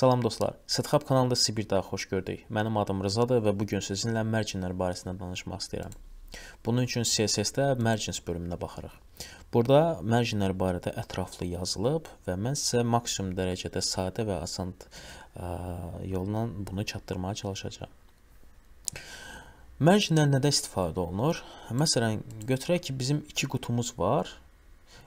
Salam dostlar. Sitxab kanalında sizi bir daha xoş gördük. Mənim adım Rızadır və bu gün sizinlə mərcinlər barəsində danışmaq istəyirəm. Bunun üçün CSS-də mərcins bölümünə baxırıq. Burada mərcinlər barədə ətraflı yazılıb və mən sizə maksimum dərəcədə sadə və asan yolla bunu çatdırmağa çalışacağam. Mərcindən nədə istifadə olunur? Məsələn, götürək ki, bizim iki qutumuz var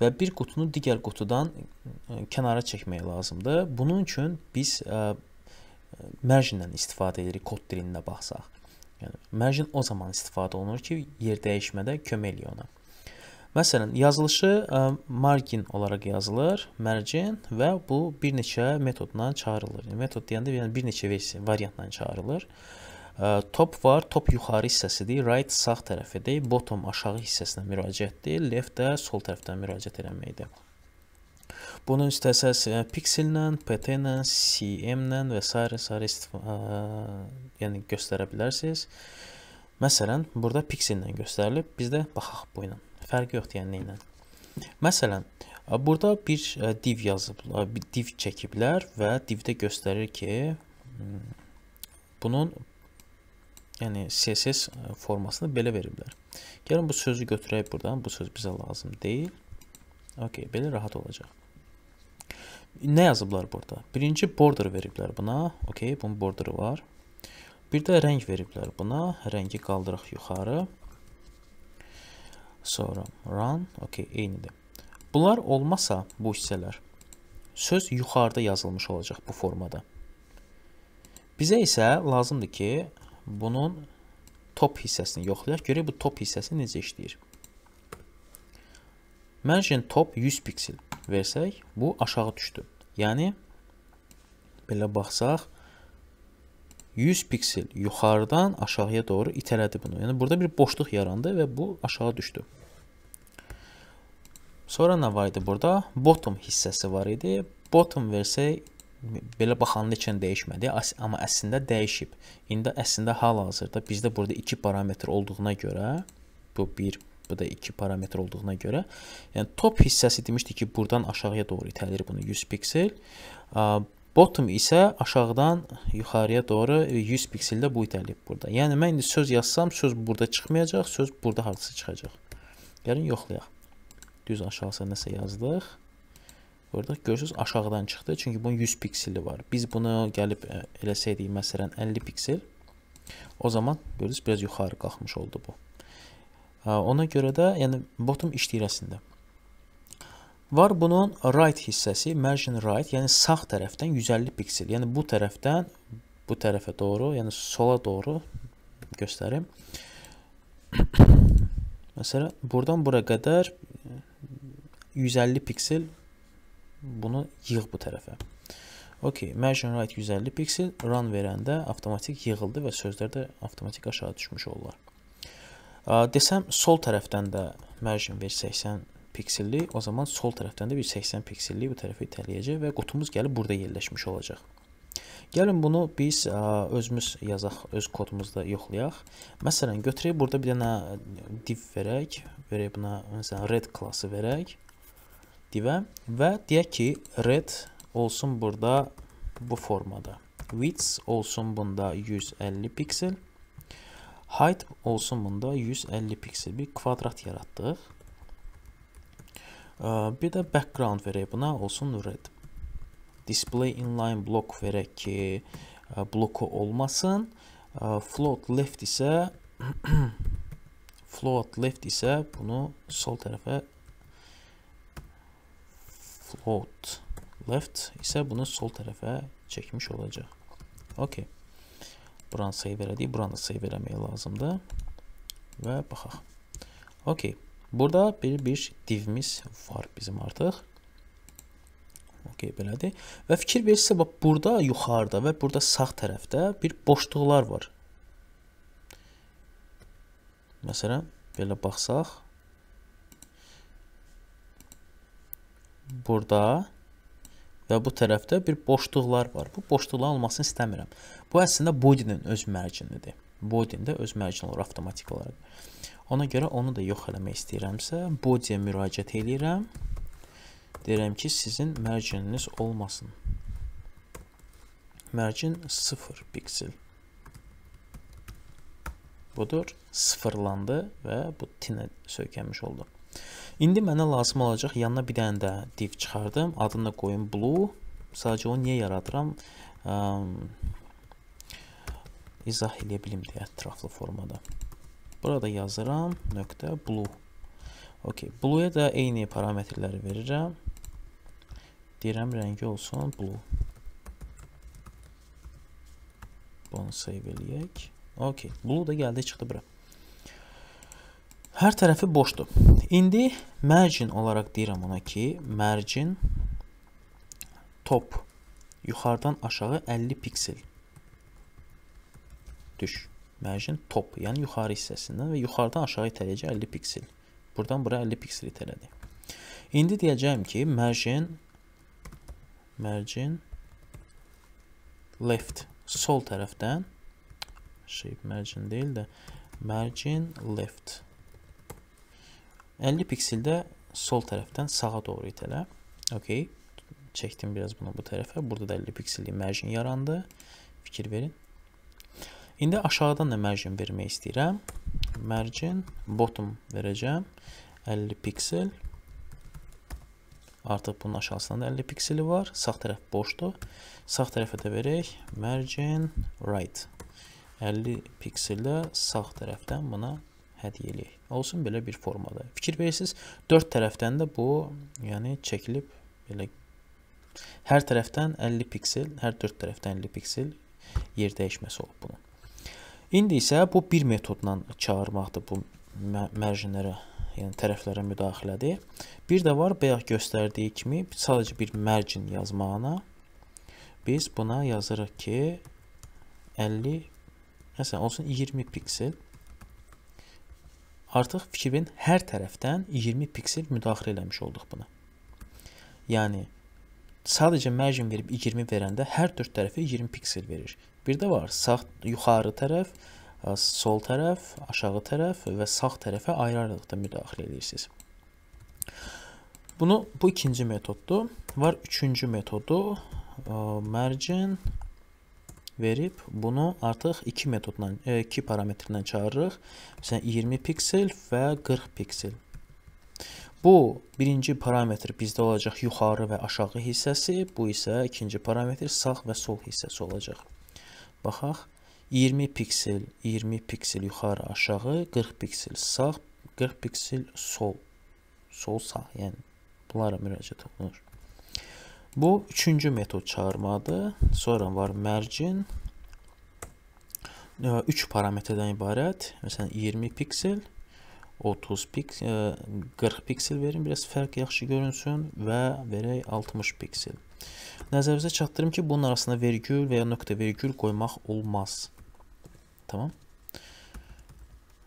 və bir qutunu digər qutudan e, kənara çəkmək lazımdır. Bunun üçün biz e, mərcindən istifadə edirik kod dilində baxsaq. Yəni mərcin o zaman istifadə olunur ki, yer dəyişmədə kömək eləyir ona. Məsələn, yazılışı ə, e, margin olaraq yazılır, mərcin və bu bir neçə metodla çağırılır. Metod deyəndə yəni bir neçə versiya, variantla çağırılır. Ə, Top var, top yuxarı hissəsidir, right sağ tərəfidir, bottom aşağı hissəsinə müraciətdir, left də sol tərəfdən müraciət eləməkdir. Bunu istəsəz piksellə, PT ilə, CM ilə və s. s. yəni göstərə bilərsiniz. Məsələn, burada piksellə göstərilib, bizdə baxaq bu ilə. Fərqi yoxdur, yəni nə ilə. Məsələn, burada bir div yazıblar, div çəkiblər və divdə göstərir ki, hmm, bunun Yəni CSS e, formasını belə veriblər. Gəlin bu sözü götürək buradan. Bu söz bizə lazım deyil. Okay, belə rahat olacaq. Nə yazıblar burada? Birinci border veriblər buna. Okay, bunun borderı var. Bir də rəng veriblər buna. Rəngi qaldıraq yuxarı. Sonra run. Okay, eynidir. Bunlar olmasa bu hissələr söz yuxarıda yazılmış olacaq bu formada. Bizə isə lazımdır ki, bunun top hissəsini yoxlayaq. Görək bu top hissəsi necə işləyir. Margin top 100 piksel versək, bu aşağı düşdü. Yəni belə baxsaq 100 piksel yuxarıdan aşağıya doğru itələdi bunu. Yəni burada bir boşluq yarandı və bu aşağı düşdü. Sonra nə var idi burada? Bottom hissəsi var idi. Bottom versək belə baxanın heç nə dəyişmədi, amma əslində dəyişib. İndi əslində hal-hazırda bizdə burada 2 parametr olduğuna görə, bu 1, bu da 2 parametr olduğuna görə, yəni top hissəsi demişdi ki, buradan aşağıya doğru itəlir bunu 100 piksel. Bottom isə aşağıdan yuxarıya doğru 100 pikseldə bu itəlib burada. Yəni mən indi söz yazsam, söz burada çıxmayacaq, söz burada hansısa çıxacaq. Gəlin yoxlayaq. Düz aşağısa nəsə yazdıq. Burada görürsüz aşağıdan çıxdı. Çünki bunun 100 pikseli var. Biz bunu gəlib e, eləsəydik məsələn 50 piksel. O zaman görürsüz biraz yuxarı qalxmış oldu bu. E, ona görə də yəni bottom işləyir əslində. Var bunun right hissəsi, margin right, yəni sağ tərəfdən 150 piksel. Yəni bu tərəfdən bu tərəfə doğru, yəni sola doğru göstərim. Məsələn, buradan bura qədər 150 piksel bunu yığ bu tərəfə. Okey, margin right 150 piksel, run verəndə avtomatik yığıldı və sözlər də avtomatik aşağı düşmüş olurlar. Desəm, sol tərəfdən də margin ver 80 pikselli, o zaman sol tərəfdən də bir 80 pikselli bu tərəfə itələyəcək və qutumuz gəlib burada yerləşmiş olacaq. Gəlin bunu biz ə, özümüz yazaq, öz kodumuzda yoxlayaq. Məsələn, götürək burada bir dənə div verək, verək buna məsələn red klassı verək. diye ve diye ki red olsun burada bu formada. Width olsun bunda 150 piksel. Height olsun bunda 150 piksel bir kvadrat yaratdıq. Bir de background verək buna olsun red. Display inline block verək ki bloku olmasın. Float left ise float left ise bunu sol tarafa float left isə bunu sol tərəfə çəkmiş olacaq. Okay. Buranı save elədik. Buranı save eləmək lazımdır. Və baxaq. Okay. Burada bir bir divimiz var bizim artıq. Okey, belədir. Və fikir versisə, bax, burada yuxarıda və burada sağ tərəfdə bir boşluqlar var. Məsələn, belə baxsaq, burada və bu tərəfdə bir boşluqlar var. Bu boşluqların olmasını istəmirəm. Bu əslində body-nin öz mərcinidir. Body-nin də öz mərcini olur avtomatik olaraq. Ona görə onu da yox eləmək istəyirəmsə, body-yə müraciət eləyirəm. Deyirəm ki, sizin mərcininiz olmasın. Mərcin 0 piksel. Budur, sıfırlandı və bu tinə söykənmiş oldu. İndi mənə lazım olacaq yanına bir dənə də div çıxardım. Adını da qoyum blue. Sadəcə onu niyə yaradıram? Ə, izah eləyə bilim deyə ətraflı formada. Burada yazıram nöqtə blue. Okay, blue-ya da eyni parametrləri verirəm. Deyirəm rəngi olsun blue. Bunu save eləyək. Okay, blue da gəldi çıxdı bura. Hər tərəfi boşdur. İndi mərcin olaraq deyirəm ona ki, mərcin top yuxarıdan aşağı 50 piksel düş. Mərcin top, yəni yuxarı hissəsindən və yuxarıdan aşağı itələyəcək 50 piksel. Buradan bura 50 piksel itələdi. İndi deyəcəyim ki, mərcin mərcin left sol tərəfdən şey mərcin deyil də mərcin left 50 pikseldə sol tərəfdən sağa doğru itələ. Okay. Çəkdim biraz bunu bu tərəfə. Burada da 50 piksellik mərjin yarandı. Fikir verin. İndi aşağıdan da mərjin vermək istəyirəm. Mərjin bottom verəcəm. 50 piksel. Artıq bunun aşağısında 50 pikseli var. Sağ tərəf boşdur. Sağ tərəfə də verək. Margin right. 50 pikseldə sağ tərəfdən buna hədiyyə eləyək. Olsun belə bir formada. Fikir verirsiniz, dörd tərəfdən də bu, yəni çəkilib belə hər tərəfdən 50 piksel, hər dörd tərəfdən 50 piksel yer dəyişməsi olub bunun. İndi isə bu bir metodla çağırmaqdır bu mərcinlərə, yəni tərəflərə müdaxilədir. Bir də var bayaq göstərdiyi kimi sadəcə bir mərcin yazmağına biz buna yazırıq ki 50 məsələn olsun 20 piksel Artıq fikrin hər tərəfdən 20 piksel müdaxilə eləmiş olduq buna. Yəni sadəcə mərcin verib 20 verəndə hər dörd tərəfi 20 piksel verir. Bir də var sağ yuxarı tərəf, sol tərəf, aşağı tərəf və sağ tərəfə ayrı-ayrılıqda müdaxilə edirsiniz. Bunu bu ikinci metoddur. Var üçüncü metodu mərcin verib bunu artıq 2 metodla 2 e, parametrlə çağırırıq. Məsələn 20 piksel və 40 piksel. Bu birinci parametr bizdə olacaq yuxarı və aşağı hissəsi, bu isə ikinci parametr sağ və sol hissəsi olacaq. Baxaq. 20 piksel, 20 piksel yuxarı, aşağı, 40 piksel sağ, 40 piksel sol. Sol sağ, yəni bunlara müraciət olunur. Bu üçüncü metod çağırmadır. Sonra var mərcin. 3 parametrdən ibarət. Məsələn 20 piksel, 30 piksel, 40 piksel verin, biraz fərq yaxşı görünsün və verək 60 piksel. Nəzərinizə çatdırım ki, bunun arasında vergül və ya nöqtə vergül qoymaq olmaz. Tamam?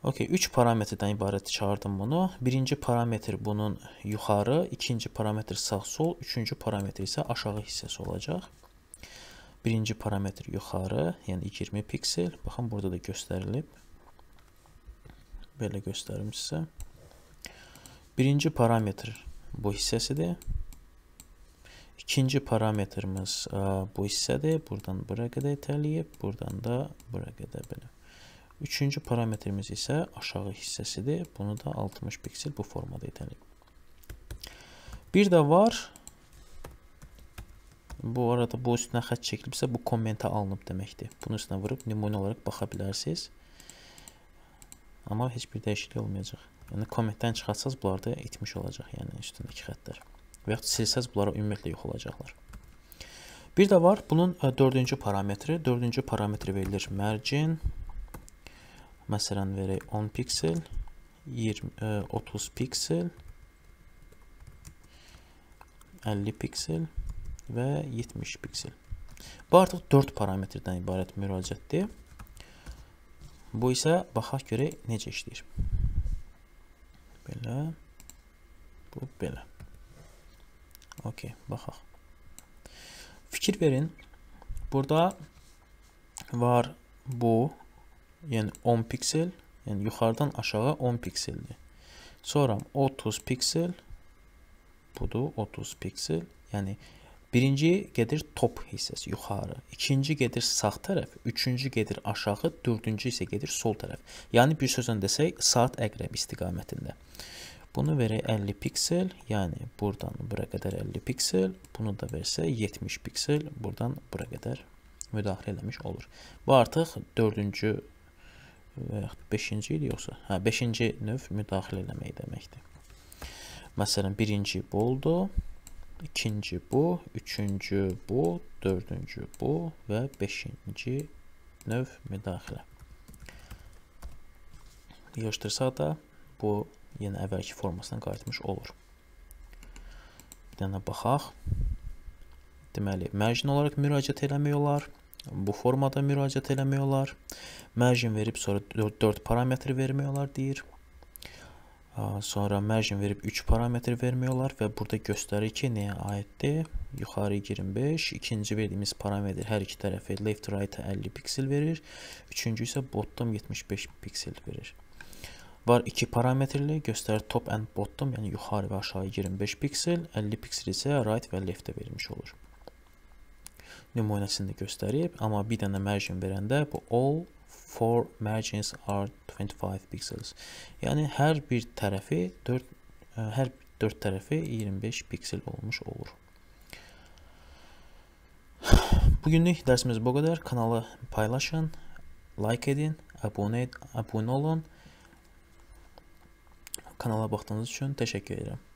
Okey, 3 parametrdən ibarət çıxardım bunu. Birinci parametr bunun yuxarı, ikinci parametr sağ-sol, üçüncü parametr isə aşağı hissəsi olacaq. Birinci parametr yuxarı, yəni 20 piksel. Baxın, burada da göstərilib. Belə göstərim sizə. Birinci parametr bu hissəsidir. İkinci parametrimiz e, bu hissədir. Buradan bura qədər itələyib, buradan da bura qədər belə. Üçüncü parametrimiz isə aşağı hissəsidir. Bunu da 60 piksel bu formada edəlib. Bir də var, bu arada bu üstünə xət çəkilibsə, bu kommentə alınıb deməkdir. Bunun üstünə vurub nümunə olaraq baxa bilərsiniz. Amma heç bir dəyişiklik olmayacaq. Yəni, kommentdən çıxartsaz, bunlar da itmiş olacaq, yəni üstündəki xətlər. Və yaxud silsəz, bunlara ümumiyyətlə yox olacaqlar. Bir də var, bunun e, dördüncü parametri. Dördüncü parametri verilir mərcin. Mərcin. Məsələn, verək 10 piksel, 20, ə, 30 piksel, 50 piksel və 70 piksel. Bu artıq 4 parametrdən ibarət müraciətdir. Bu isə baxaq görək necə işləyir. Belə, bu belə. Okey, baxaq. Fikir verin, burada var bu yəni 10 piksel, yəni yuxarıdan aşağı 10 pikseldir. Sonra 30 piksel, budur 30 piksel, yəni birinci gedir top hissəsi yuxarı, ikinci gedir sağ tərəf, üçüncü gedir aşağı, dördüncü isə gedir sol tərəf. Yəni bir sözlə desək, saat əqrəb istiqamətində. Bunu verək 50 piksel, yəni buradan bura qədər 50 piksel, bunu da versə 70 piksel, buradan bura qədər müdaxilə eləmiş olur. Bu artıq dördüncü və yaxud 5-ci il yoxsa, hə, 5-ci növ müdaxilə eləmək deməkdir. Məsələn, birinci bu oldu, ikinci bu, üçüncü bu, dördüncü bu və beşinci növ müdaxilə. Yığışdırsa da, bu yenə əvvəlki formasına qayıtmış olur. Bir dənə baxaq. Deməli, mərcin olaraq müraciət eləmək olar bu formada müraciət eləmək olar. Mərcin verib sonra 4 parametr vermək olar deyir. Sonra mərcin verib 3 parametr vermək olar və burada göstərir ki, nəyə aiddir? Yuxarı 25, ikinci verdiyimiz parametr hər iki tərəfə left right 50 piksel verir, üçüncü isə bottom 75 piksel verir. Var 2 parametrli, göstərir top and bottom, yəni yuxarı və aşağı 25 piksel, 50 piksel isə right və leftə verilmiş olur nümunəsini göstərib, amma bir dənə margin verəndə bu all four margins are 25 pixels. Yəni hər bir tərəfi 4 hər 4 tərəfi 25 piksel olmuş olur. Bugünlük dərsimiz bu qədər. Kanalı paylaşın, like edin, abunə, abunə olun. Kanala baxdığınız üçün təşəkkür edirəm.